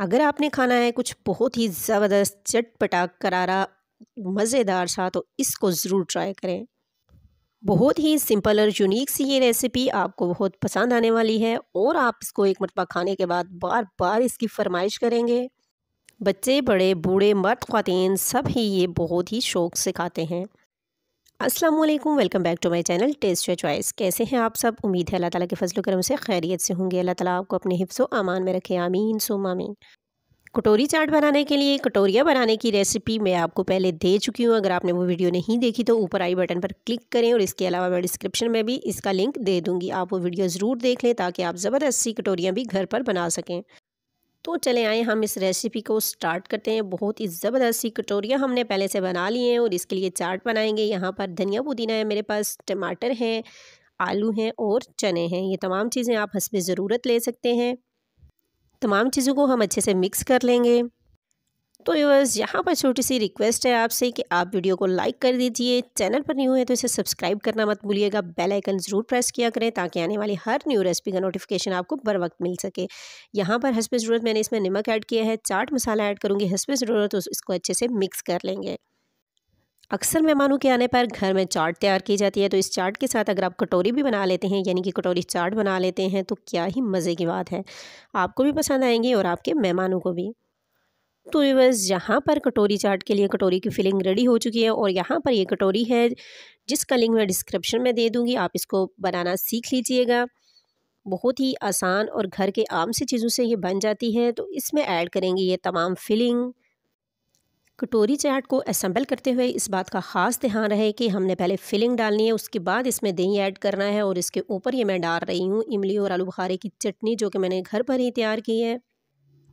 अगर आपने खाना है कुछ बहुत ही ज़बरदस्त चटपटा करारा मज़ेदार सा तो इसको ज़रूर ट्राई करें बहुत ही सिंपल और यूनिक सी ये रेसिपी आपको बहुत पसंद आने वाली है और आप इसको एक मरतबा खाने के बाद बार बार इसकी फरमाइश करेंगे बच्चे बड़े बूढ़े मर्द खातन सब ही ये बहुत ही शौक़ से खाते हैं अस्सलाम वालेकुम welcome back to my channel taste your choice कैसे हैं आप सब उम्मीद है अल्लाह ताला के फजल करम से खैरियत से होंगे अल्लाह ताला आपको अपने हिफ्स अमान में रखे आमीन सुम आमीन कटोरी चाट बनाने के लिए कटोरिया बनाने की रेसिपी मैं आपको पहले दे चुकी हूँ अगर आपने वो वीडियो नहीं देखी तो ऊपर आई बटन पर क्लिक करें और इसके अलावा मैं डिस्क्रिप्शन में भी इसका लिंक दे दूँगी आप वो वीडियो ज़रूर देख लें ताकि आप ज़बरदस्ती कटोरियाँ भी घर पर बना सकें तो चले आए हम इस रेसिपी को स्टार्ट करते हैं बहुत ही ज़बरदस्ती कटोरियाँ हमने पहले से बना ली हैं और इसके लिए चाट बनाएंगे यहाँ पर धनिया पुदीना है मेरे पास टमाटर हैं आलू हैं और चने हैं ये तमाम चीज़ें आप में ज़रूरत ले सकते हैं तमाम चीज़ों को हम अच्छे से मिक्स कर लेंगे तो व्यूवर्स यहाँ पर छोटी सी रिक्वेस्ट है आपसे कि आप वीडियो को लाइक कर दीजिए चैनल पर न्यू है तो इसे सब्सक्राइब करना मत भूलिएगा बेल आइकन ज़रूर प्रेस किया करें ताकि आने वाली हर न्यू रेसिपी का नोटिफिकेशन आपको बर वक्त मिल सके यहाँ पर हंसपे ज़रूरत मैंने इसमें नमक ऐड किया है चाट मसाला ऐड करूँगी हंसपे ज़रूरत तो इसको अच्छे से मिक्स कर लेंगे अक्सर मेहमानों के आने पर घर में चाट तैयार की जाती है तो इस चाट के साथ अगर आप कटोरी भी बना लेते हैं यानी कि कटोरी चाट बना लेते हैं तो क्या ही मज़े की बात है आपको भी पसंद आएंगी और आपके मेहमानों को भी तो बस यहाँ पर कटोरी चाट के लिए कटोरी की फिलिंग रेडी हो चुकी है और यहाँ पर ये कटोरी है जिसका लिंक मैं डिस्क्रिप्शन में दे दूँगी आप इसको बनाना सीख लीजिएगा बहुत ही आसान और घर के आम से चीज़ों से ये बन जाती है तो इसमें ऐड करेंगे ये तमाम फिलिंग कटोरी चाट को असम्बल करते हुए इस बात का ख़ास ध्यान रहे कि हमने पहले फिलिंग डालनी है उसके बाद इसमें दही ऐड करना है और इसके ऊपर ये मैं डाल रही हूँ इमली और आलू बुखारे की चटनी जो कि मैंने घर पर ही तैयार की है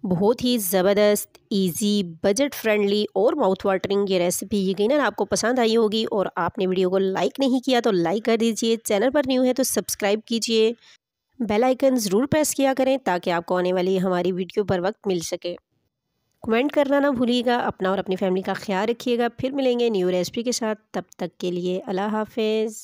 बहुत ही ज़बरदस्त इजी बजट फ्रेंडली और माउथ वाटरिंग ये रेसिपी यकीनन आपको पसंद आई होगी और आपने वीडियो को लाइक नहीं किया तो लाइक कर दीजिए चैनल पर न्यू है तो सब्सक्राइब कीजिए बेल आइकन ज़रूर प्रेस किया करें ताकि आपको आने वाली हमारी वीडियो पर वक्त मिल सके कमेंट करना ना भूलिएगा अपना और अपनी फैमिली का ख्याल रखिएगा फिर मिलेंगे न्यू रेसिपी के साथ तब तक के लिए अल्लाह हाफिज़